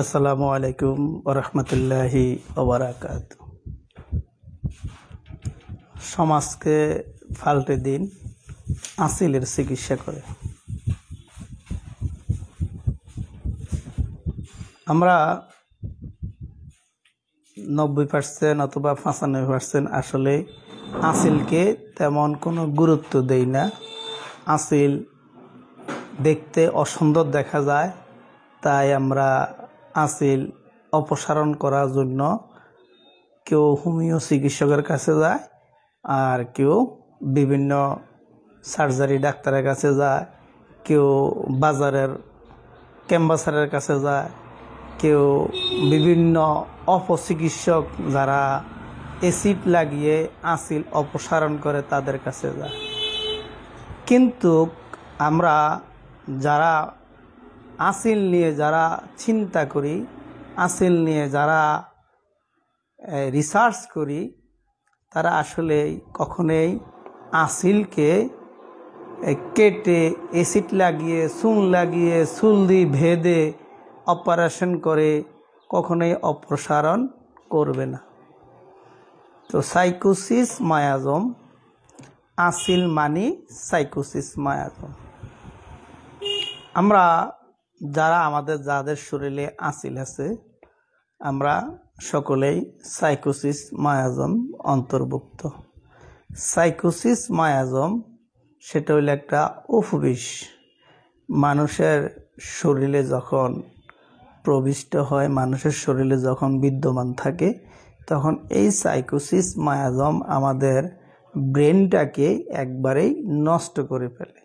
আসসালামু আলাইকুম ওরহমতুল্লাহি ওবরাকাত সমাজকে ফাল্টে দিন আসিলের চিকিৎসা করে আমরা নব্বই পার্সেন্ট অথবা পঁচানব্বই পার্সেন্ট আসলে আসিলকে তেমন কোনো গুরুত্ব দেই না আসিল দেখতে অসুন্দর দেখা যায় তাই আমরা আসিল অপসারণ করার জন্য কেউ হোমিও চিকিৎসকের কাছে যায় আর কেউ বিভিন্ন সার্জারি ডাক্তারের কাছে যায় কেউ বাজারের ক্যাম্বাসারের কাছে যায় কেউ বিভিন্ন অপচিকিৎসক যারা অ্যাসিড লাগিয়ে আসিল অপসারণ করে তাদের কাছে যায় কিন্তু আমরা যারা আসিল নিয়ে যারা চিন্তা করি আসিল নিয়ে যারা রিসার্চ করি তারা আসলে কখনোই আসিলকে কেটে এসিড লাগিয়ে চুন লাগিয়ে চুল দিয়ে ভেদে অপারেশন করে কখনোই অপসারণ করবে না তো সাইকোসিস মায়াজম আসিল মানি সাইকোসিস মায়াজম আমরা যারা আমাদের যাদের শরীরে আসিল আছে আমরা সকলেই সাইকোসিস মায়াজম অন্তর্ভুক্ত সাইকোসিস মায়াজম সেটা হইল একটা অফবিষ মানুষের শরীরে যখন প্রবিষ্ট হয় মানুষের শরীরে যখন বিদ্যমান থাকে তখন এই সাইকোসিস মায়াজম আমাদের ব্রেনটাকে একবারেই নষ্ট করে ফেলে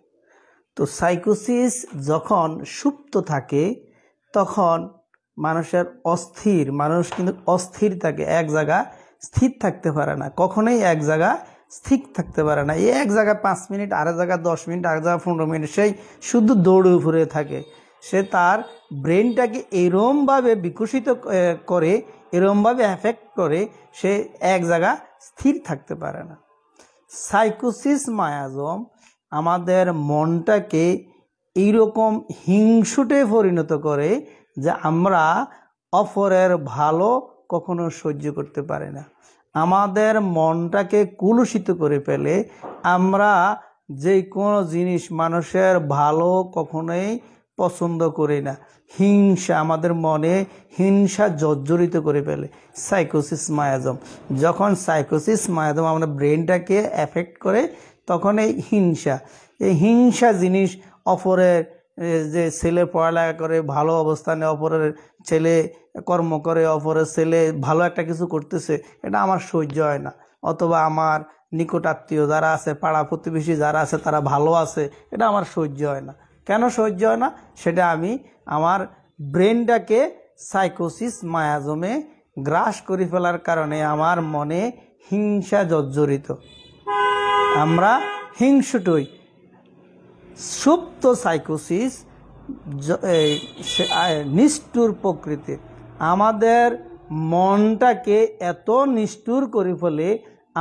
তো সাইকোসিস যখন সুপ্ত থাকে তখন মানুষের অস্থির মানুষ কিন্তু অস্থির থাকে এক জায়গা স্থির থাকতে পারে না কখনোই এক জায়গা স্থির থাকতে পারে না এই এক জায়গায় পাঁচ মিনিট আরেক জায়গায় দশ মিনিট আরেক জায়গায় পনেরো মিনিট সেই শুধু দৌড়ে উপরে থাকে সে তার ব্রেনটাকে এরমভাবে বিকশিত করে এরমভাবে অ্যাফেক্ট করে সে এক জায়গা স্থির থাকতে পারে না সাইকোসিস মায়াজম আমাদের মনটাকে এইরকম হিংসুটে পরিণত করে যে আমরা অফরের ভালো কখনো সহ্য করতে পারি না আমাদের মনটাকে কুলুষিত করে ফেলে আমরা যে কোনো জিনিস মানুষের ভালো কখনোই পছন্দ করি না হিংসা আমাদের মনে হিংসা জর্জরিত করে ফেলে সাইকোসিস মায়াজম যখন সাইকোসিস মায়াজম আমাদের ব্রেনটাকে এফেক্ট করে তখন এই হিংসা এই হিংসা জিনিস অপরের যে ছেলে পড়ালেখা করে ভালো অবস্থানে অপরের ছেলে কর্ম করে অপরের ছেলে ভালো একটা কিছু করতেছে এটা আমার সহ্য হয় না অথবা আমার নিকট আত্মীয় যারা আছে পাড়া প্রতিবেশী যারা আছে তারা ভালো আছে এটা আমার সহ্য হয় না কেন সহ্য হয় না সেটা আমি আমার ব্রেনটাকে সাইকোসিস মায়াজমে গ্রাস করে ফেলার কারণে আমার মনে হিংসা জর্জরিত আমরা হিংসুটই সুপ্ত সাইকোসিস নিষ্ঠুর প্রকৃতি আমাদের মনটাকে এত নিষ্ঠুর করে ফেলে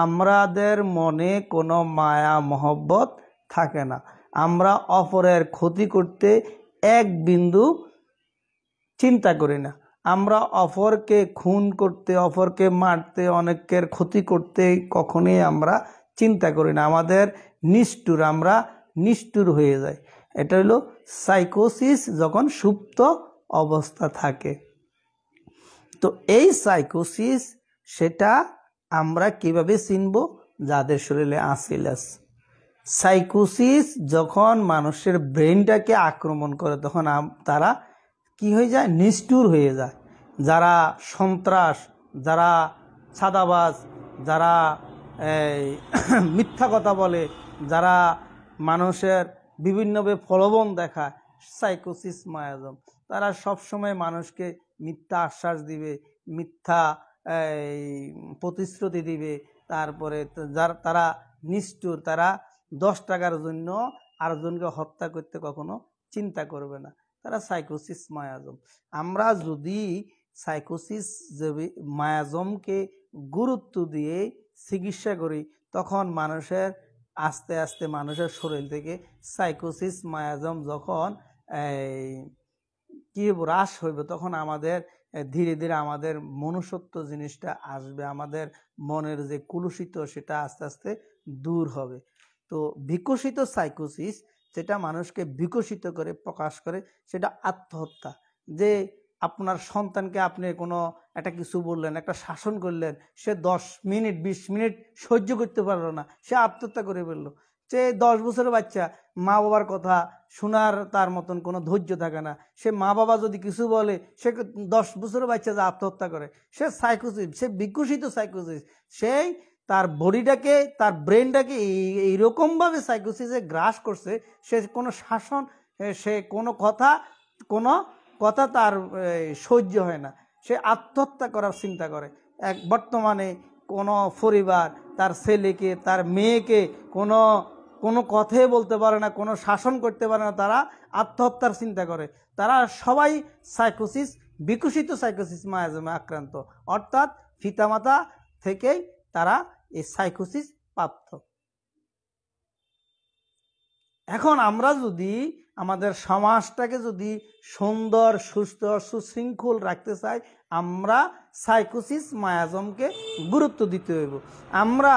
আমাদের মনে কোনো মায়া মহব্বত থাকে না আমরা অপরের ক্ষতি করতে এক বিন্দু চিন্তা করি না আমরা অপরকে খুন করতে অপরকে মারতে অনেকের ক্ষতি করতে কখনোই আমরা চিন্তা করি না আমাদের নিষ্ঠুর আমরা নিষ্ঠুর হয়ে যাই এটা হলো সাইকোসিস যখন সুপ্ত অবস্থা থাকে তো এই সাইকোসিস সেটা আমরা কিভাবে চিনব যাদের শরীরে আসিলাস সাইকোসিস যখন মানুষের ব্রেনটাকে আক্রমণ করে তখন তারা কি হয়ে যায় নিষ্ঠুর হয়ে যায় যারা সন্ত্রাস যারা সাদাবাস যারা মিথ্যা কথা বলে যারা মানুষের বিভিন্নভাবে প্রলোভন দেখায় সাইকোসিস মায়াজম তারা সবসময় মানুষকে মিথ্যা আশ্বাস দিবে মিথ্যা প্রতিশ্রুতি দিবে তারপরে যার তারা নিষ্ঠুর তারা দশ টাকার জন্য আরেকজনকে হত্যা করতে কখনো চিন্তা করবে না তারা সাইকোসিস মায়াজম আমরা যদি সাইকোসিস মায়াজমকে গুরুত্ব দিয়ে চিকিৎসা করি তখন মানুষের আস্তে আস্তে মানুষের শরীর থেকে সাইকোসিস মায়াজম যখন এই কি হ্রাস হইবে তখন আমাদের ধীরে ধীরে আমাদের মনুষ্যত্ব জিনিসটা আসবে আমাদের মনের যে কুলুষিত সেটা আস্তে আস্তে দূর হবে তো বিকশিত সাইকোসিস যেটা মানুষকে বিকশিত করে প্রকাশ করে সেটা আত্মহত্যা যে আপনার সন্তানকে আপনি কোনো একটা কিছু বললেন একটা শাসন করলেন সে দশ মিনিট ২০ মিনিট সহ্য করতে পারলো না সে আত্মহত্যা করে ফেললো সে দশ বছরের বাচ্চা মা বাবার কথা শোনার তার মতন কোনো ধৈর্য থাকে না সে মা বাবা যদি কিছু বলে সে দশ বছরের বাচ্চা যে আত্মহত্যা করে সে সাইকোসিস সে বিকশিত সাইকোসিস সেই তার বডিটাকে তার ব্রেনটাকে এইরকমভাবে সাইকোসিসে গ্রাস করছে সে কোনো শাসন সে কোনো কথা কোনো কথা তার সহ্য হয় না সে আত্মহত্যা করার চিন্তা করে এক বর্তমানে কোনো পরিবার তার ছেলেকে তার মেয়েকে কোনো কোনো কথাই বলতে পারে না কোনো শাসন করতে পারে না তারা আত্মহত্যার চিন্তা করে তারা সবাই সাইকোসিস বিকশিত সাইকোসিস মায়াজমে আক্রান্ত অর্থাৎ পিতামাতা থেকেই তারা এই সাইকোসিস প্রাপ্ত এখন আমরা যদি আমাদের সমাজটাকে যদি সুন্দর সুস্থ সুশৃঙ্খল রাখতে চাই আমরা সাইকোসিস মায়াজমকে গুরুত্ব দিতে হইব আমরা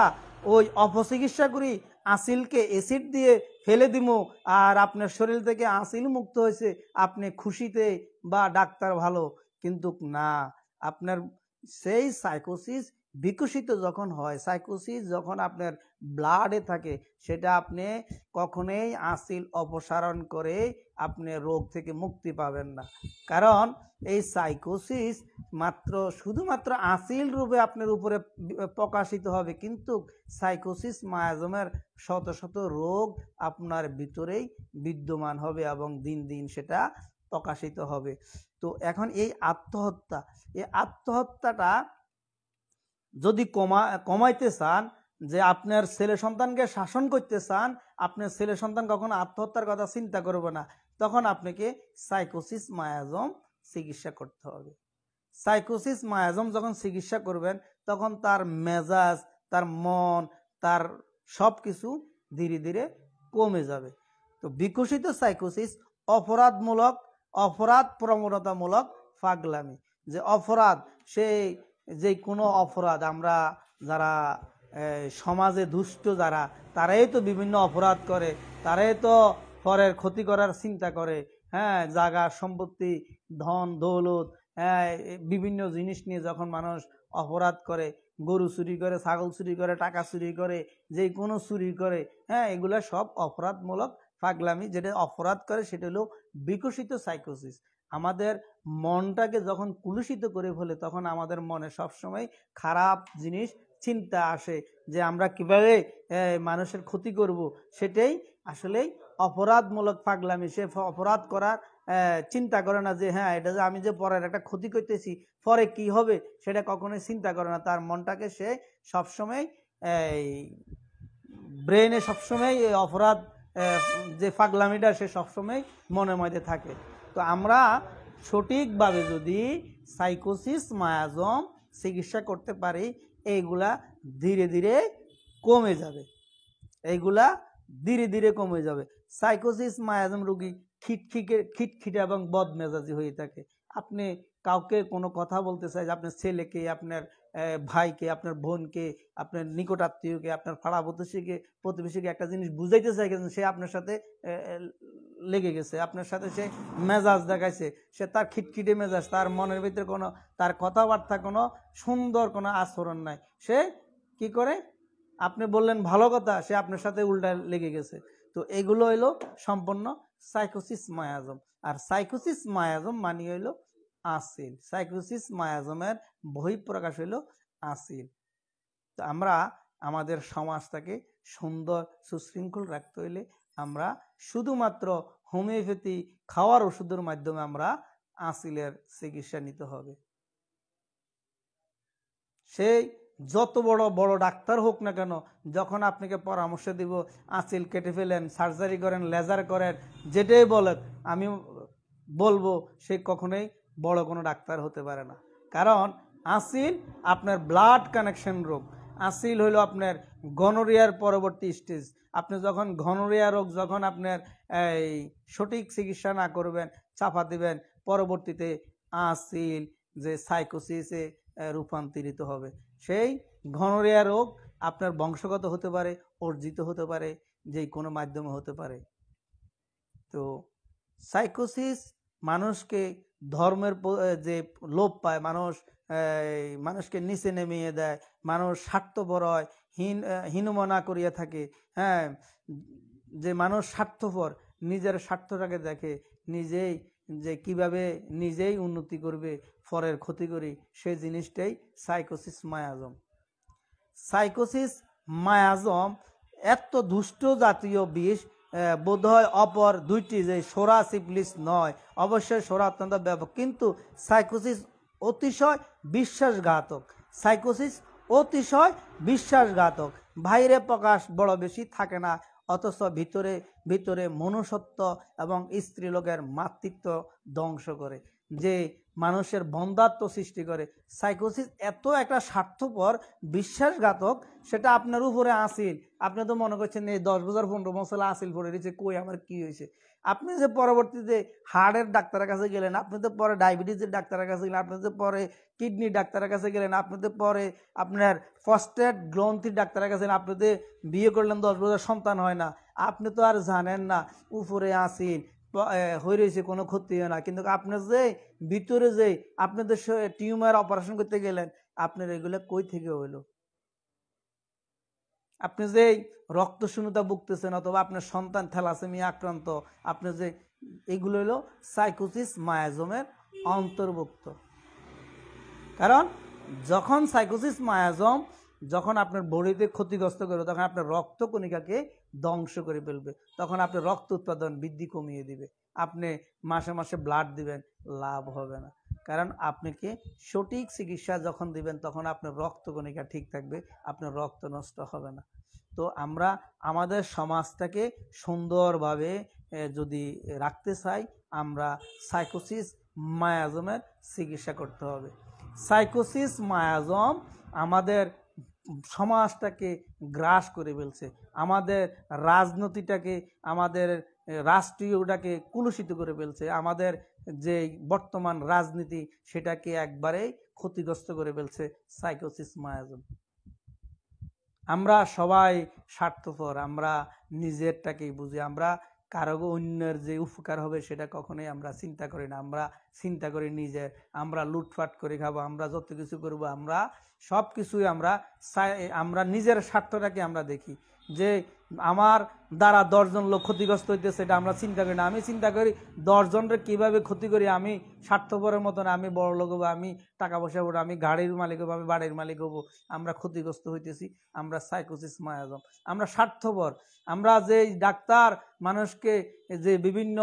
ওই অপচিকিৎসা করি আসিলকে অ্যাসিড দিয়ে ফেলে দিব আর আপনার শরীর থেকে আসিল মুক্ত হয়েছে আপনি খুশিতে বা ডাক্তার ভালো কিন্তু না আপনার সেই সাইকোসিস বিকশিত যখন হয় সাইকোসিস যখন আপনার ব্লাডে থাকে সেটা আপনি কখনোই আসিল অপসারণ করে আপনি রোগ থেকে মুক্তি পাবেন না কারণ এই সাইকোসিস মাত্র শুধুমাত্র আসিল রূপে আপনার উপরে প্রকাশিত হবে কিন্তু সাইকোসিস মায়াজমের শত শত রোগ আপনার ভিতরেই বিদ্যমান হবে এবং দিন দিন সেটা প্রকাশিত হবে তো এখন এই আত্মহত্যা এই আত্মহত্যাটা যদি কমা কমাইতে চান যে আপনার ছেলে সন্তানকে শাসন করতে চান আপনার ছেলে সন্তান কখনো আত্মহত্যার কথা চিন্তা করবে না তখন আপনাকে সাইকোসিস মায়াজম চিকিৎসা করতে হবে সাইকোসিস মায়াজম যখন চিকিৎসা করবেন তখন তার মেজাজ তার মন তার সব কিছু ধীরে ধীরে কমে যাবে তো বিকশিত সাইকোসিস অপরাধমূলক অপরাধ প্রবণতামূলক ফাগলামি যে অপরাধ সেই যে কোনো অপরাধ আমরা যারা সমাজে দুষ্ট যারা তারাই তো বিভিন্ন অপরাধ করে তারাই তো পরের ক্ষতি করার চিন্তা করে হ্যাঁ জাগা সম্পত্তি ধন দৌলত হ্যাঁ বিভিন্ন জিনিস নিয়ে যখন মানুষ অপরাধ করে গরু চুরি করে ছাগল চুরি করে টাকা চুরি করে যে কোনো চুরি করে হ্যাঁ এগুলো সব অপরাধমূলক পাগলামি যেটা অপরাধ করে সেটা হলো বিকশিত সাইকোসিস আমাদের মনটাকে যখন কুলুষিত করে ফেলে তখন আমাদের মনে সবসময় খারাপ জিনিস চিন্তা আসে যে আমরা কিভাবে মানুষের ক্ষতি করব সেটাই আসলেই অপরাধমূলক পাগলামি সে অপরাধ করার চিন্তা করে না যে হ্যাঁ এটা যে আমি যে পরের একটা ক্ষতি করতেছি পরে কি হবে সেটা কখনোই চিন্তা করে না তার মনটাকে সে সবসময় ব্রেনে সবসময় অপরাধ যে পাগলামিটা সে সবসময় মনে মধ্যে থাকে তো আমরা সঠিকভাবে যদি সাইকোসিস মায়াজম চিকিৎসা করতে পারি এইগুলা ধীরে ধীরে কমে যাবে এইগুলা ধীরে ধীরে কমে যাবে সাইকোসিস মায়াজম রুগী খিটখিকে খিটখিটে এবং বদমেজাজি হয়ে থাকে আপনি কাউকে কোনো কথা বলতে চাই যে আপনার ছেলেকে আপনার ভাইকে আপনার বোনকে আপনার নিকট আত্মীয়কে আপনার ফাড়া প্রতিবেশীকে প্রতিবেশীকে একটা জিনিস বুঝাইতে চাই সে আপনার সাথে লেগে গেছে আপনার সাথে সে মেজাজ দেখাইছে সে তার খিটখিটে মেজাজ তার মনের ভিতরে কোনো তার কথাবার্তা কোনো সুন্দর কোনো আচরণ নাই সে কি করে আপনি বললেন ভালো কথা সে আপনার সাথে উল্টা লেগে গেছে তো এগুলো হইলো সম্পূর্ণ সাইকোসিস মায়াজম আর সাইকোসিস মায়াজম মানি হইলো আসিল সাইকোসিস মায়াজমের বহিঃপ্রকাশ হইল আসিল তো আমরা আমাদের সমাজটাকে সুন্দর সুশৃঙ্খল রাখতে হইলে আমরা শুধুমাত্র হোমিওপ্যাথি খাওয়ার ওষুধের মাধ্যমে আমরা আসিলের চিকিৎসা নিতে হবে সেই যত বড় বড় ডাক্তার হোক না কেন যখন আপনাকে পরামর্শ দিব আঁচিল কেটে ফেলেন সার্জারি করেন লেজার করেন যেটাই বলেন আমি বলবো সে কখনোই বড় কোনো ডাক্তার হতে পারে না কারণ আসিল আপনার ব্লাড কানেকশন রোগ আসিল হলো আপনার গনোরিয়ার পরবর্তী স্টেজ আপনি যখন ঘনোরিয়া রোগ যখন আপনার এই সঠিক চিকিৎসা না করবেন চাপা দিবেন পরবর্তীতে আসিল যে সাইকোসিসে রূপান্তরিত হবে সেই ঘনোরিয়া রোগ আপনার বংশগত হতে পারে অর্জিত হতে পারে যে কোনো মাধ্যমে হতে পারে তো সাইকোসিস মানুষকে ধর্মের যে লোভ পায় মানুষ মানুষকে নিচে নেমিয়ে দেয় মানুষ স্বার্থপর হয় হীন হীনমনা করিয়া থাকে হ্যাঁ যে মানুষ স্বার্থপর নিজের স্বার্থটাকে দেখে নিজেই যে কিভাবে নিজেই উন্নতি করবে ফরের ক্ষতি করি সেই জিনিসটাই সাইকোসিস মায়াজম সাইকোসিস মায়াজম এত দুষ্ট জাতীয় বিষ বোধহয় অপর দুইটি যে সোরা সিপলিস নয় অবশ্যই সোরা অত্যন্ত ব্যাপক কিন্তু সাইকোসিস অতিশয় বিশ্বাসঘাতক সাইকোসিস অতিশয় বিশ্বাসঘাতক বাইরে প্রকাশ বড় বেশি থাকে না অথচ ভিতরে ভিতরে মনুষ্যত্ব এবং স্ত্রীলোকের মাতৃত্ব ধ্বংস করে যে মানুষের বন্ধাত্ম সৃষ্টি করে সাইকোসিস এত একটা স্বার্থপর বিশ্বাসঘাতক সেটা আপনার উপরে আসিল আপনি তো মনে করছেন এই দশ বছর পনেরো মশলা আসিল পরে রয়েছে কই আমার কি হয়েছে আপনি যে পরবর্তীতে হাড়ের ডাক্তারের কাছে গেলেন আপনি তো পরে ডায়াবেটিসের ডাক্তারের কাছে গেলেন আপনি তো পরে কিডনি ডাক্তারের কাছে গেলেন আপনি তো পরে আপনার ফস্টেড গ্রন্থির ডাক্তারের কাছে আপনি তো বিয়ে করলেন দশ বছর সন্তান হয় না আপনি তো আর জানেন না উপরে আসিল হয়ে রয়েছে কোনো ক্ষতি হয় না কিন্তু আপনার যে ভিতরে যে আপনাদের টিউমার অপারেশন করতে গেলেন আপনার এগুলো কই থেকে হইলো আপনি যে রক্ত শূন্যতা ভুগতেছেন অথবা আপনার সন্তান থ্যালাসেমিয়া আক্রান্ত আপনার যে এগুলো হলো সাইকোসিস মায়াজমের অন্তর্ভুক্ত কারণ যখন সাইকোসিস মায়াজম যখন আপনার বডিতে ক্ষতিগ্রস্ত করবে তখন আপনার রক্ত কণিকাকে ধ্বংস করে ফেলবে তখন আপনি রক্ত উৎপাদন বৃদ্ধি কমিয়ে দিবে আপনি মাসে মাসে ব্লাড দিবেন লাভ হবে না কারণ আপনাকে সঠিক চিকিৎসা যখন দিবেন তখন আপনার রক্তকণিকা ঠিক থাকবে আপনার রক্ত নষ্ট হবে না তো আমরা আমাদের সমাজটাকে সুন্দরভাবে যদি রাখতে চাই আমরা সাইকোসিস মায়াজমের চিকিৎসা করতে হবে সাইকোসিস মায়াজম আমাদের সমাজটাকে গ্রাস করে ফেলছে আমাদের রাজনীতিটাকে আমাদের রাষ্ট্রীয়টাকে কুলুষিত করে ফেলছে আমাদের যে বর্তমান রাজনীতি সেটাকে একবারেই ক্ষতিগ্রস্ত করে ফেলছে সাইকোসিস মায়াজম আমরা সবাই স্বার্থপর আমরা নিজেরটাকেই বুঝি আমরা কারো অন্যের যে উপকার হবে সেটা কখনোই আমরা চিন্তা করি না আমরা চিন্তা করি নিজে আমরা লুটফাট করে খাবো আমরা যত কিছু করব আমরা সব কিছুই আমরা আমরা নিজের স্বার্থটাকে আমরা দেখি যে আমার দ্বারা দশজন লোক ক্ষতিগ্রস্ত হইতে সেটা আমরা চিন্তা করি না আমি চিন্তা করি দশজনরে কীভাবে ক্ষতি করি আমি স্বার্থপরের মতন আমি বড় লোক হবো আমি টাকা পয়সা হবো আমি গাড়ির মালিক হবো আমি বাড়ির মালিক হবো আমরা ক্ষতিগ্রস্ত হইতেছি আমরা সাইকোসিস মায়াজম আমরা স্বার্থপর আমরা যে ডাক্তার মানুষকে যে বিভিন্ন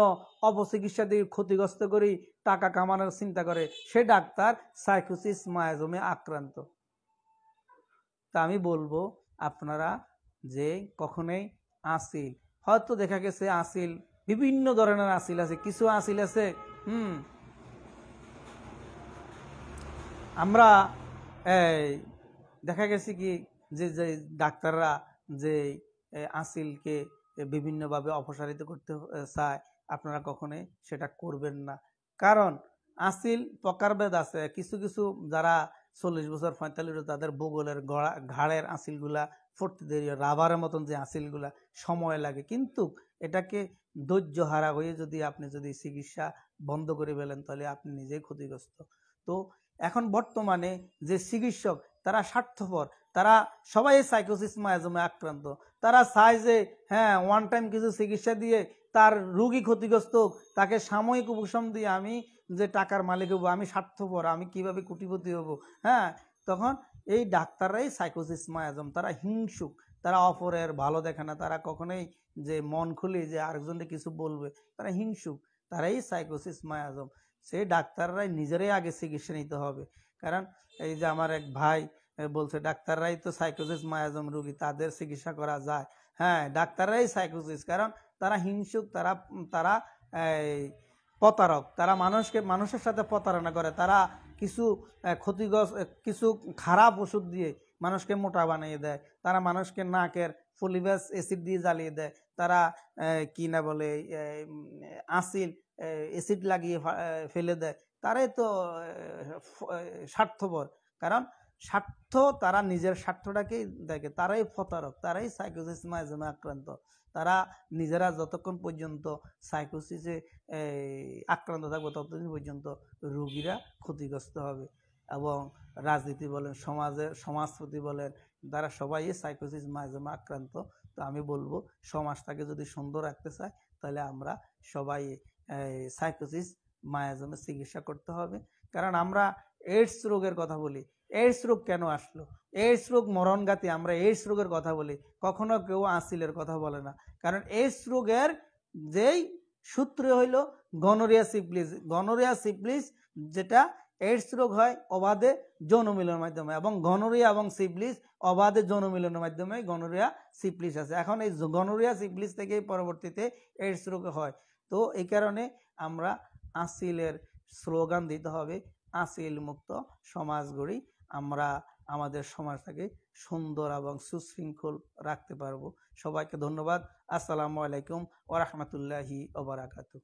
অপচিকিৎসা দিয়ে ক্ষতিগ্রস্ত করি টাকা কামানোর চিন্তা করে সে ডাক্তার সাইকোসিস মায়াজমে আক্রান্ত তা আমি বলবো আপনারা যে কখনোই আসিল হয়তো দেখা গেছে আসিল বিভিন্ন ধরনের আসিল আছে কিছু আসিল আছে হুম আমরা দেখা গেছে কি যে যে ডাক্তাররা যে আসিলকে বিভিন্নভাবে অপসারিত করতে চায় আপনারা কখনোই সেটা করবেন না কারণ আসিল প্রকারভেদ আছে কিছু কিছু যারা চল্লিশ বছর পঁয়তাল্লিশ তাদের বগলের গড়া ঘাড়ের আঁচিলগুলা ফুটতে দেরি ইয়ে রাবারের মতন যে আঁচিলগুলা সময় লাগে কিন্তু এটাকে ধৈর্য হারা হয়ে যদি আপনি যদি চিকিৎসা বন্ধ করে ফেলেন তাহলে আপনি নিজেই ক্ষতিগ্রস্ত তো এখন বর্তমানে যে চিকিৎসক তারা স্বার্থপর তারা সবাই সাইকোসিস মায়াজমে আক্রান্ত তারা চায় যে হ্যাঁ ওয়ান টাইম কিছু চিকিৎসা দিয়ে তার রুগী ক্ষতিগ্রস্ত তাকে সাময়িক উপশম দিয়ে আমি যে টাকার মালিক হবো আমি স্বার্থপর আমি কিভাবে কুটিপতি হব হ্যাঁ তখন এই ডাক্তাররাই সাইকোসিস মায়াজম তারা হিংসুক তারা অপরের ভালো দেখে না তারা কখনোই যে মন খুলে যে আরেকজনকে কিছু বলবে তারা হিংসুক তারাই সাইকোসিস মায়াজম সেই ডাক্তাররাই নিজেরাই আগে চিকিৎসা নিতে হবে কারণ এই যে আমার এক ভাই বলছে ডাক্তাররাই তো সাইকোসিস মায়াজম রুগী তাদের চিকিৎসা করা যায় হ্যাঁ ডাক্তাররাই সাইকোসিস কারণ তারা হিংসুক তারা তারা প্রতারক তারা মানুষকে মানুষের সাথে প্রতারণা করে তারা কিছু ক্ষতিগ্রস্ত কিছু খারাপ ওষুধ দিয়ে মানুষকে মোটা বানিয়ে দেয় তারা মানুষকে নাকের ফুলিবাস অ্যাসিড দিয়ে জ্বালিয়ে দেয় তারা কি না বলে আসিল অ্যাসিড লাগিয়ে ফেলে দেয় তারাই তো স্বার্থপর কারণ স্বার্থ তারা নিজের স্বার্থটাকেই দেখে তারাই ফতারক তারাই সাইকোসিস মাইজমে আক্রান্ত তারা নিজেরা যতক্ষণ পর্যন্ত সাইকোসিসে আক্রান্ত থাকবে ততদিন পর্যন্ত রুগীরা ক্ষতিগ্রস্ত হবে এবং রাজনীতি বলেন সমাজে সমাজপতি বলেন তারা সবাই সাইকোসিস মাইজমে আক্রান্ত তো আমি বলবো সমাজটাকে যদি সুন্দর রাখতে চায় তাহলে আমরা সবাই সাইকোসিস মায়াজমের চিকিৎসা করতে হবে কারণ আমরা এইডস রোগের কথা বলি এইডস রোগ কেন আসলো এইডস রোগ মরণঘাতী আমরা এইডস রোগের কথা বলি কখনো কেউ আসিলের কথা বলে না কারণ এইডস রোগের যেই সূত্র হইল গনোরিয়া সিপ্লিস গনোরিয়া সিপ্লিস যেটা এইডস রোগ হয় অবাধে যৌনমিলনের মাধ্যমে এবং গনোরিয়া এবং সিপ্লিস অবাধে যৌনমিলনের মাধ্যমে গনোরিয়া সিপ্লিস আছে এখন এই গনোরিয়া সিপ্লিস থেকেই পরবর্তীতে এইডস রোগ হয় তো এই কারণে আমরা আসিলের স্লোগান দিতে হবে আসিল মুক্ত সমাজ গড়ি আমরা আমাদের সমাজটাকে সুন্দর এবং সুশৃঙ্খল রাখতে পারবো সবাইকে ধন্যবাদ আসসালামু আলাইকুম ও ওবরাকাতু